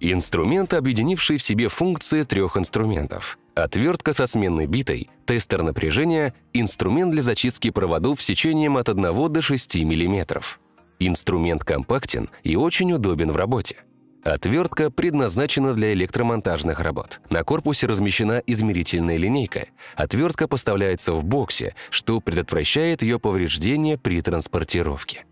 Инструмент, объединивший в себе функции трех инструментов. Отвертка со сменной битой, тестер напряжения, инструмент для зачистки проводов сечением от 1 до 6 мм. Инструмент компактен и очень удобен в работе. Отвертка предназначена для электромонтажных работ. На корпусе размещена измерительная линейка. Отвертка поставляется в боксе, что предотвращает ее повреждение при транспортировке.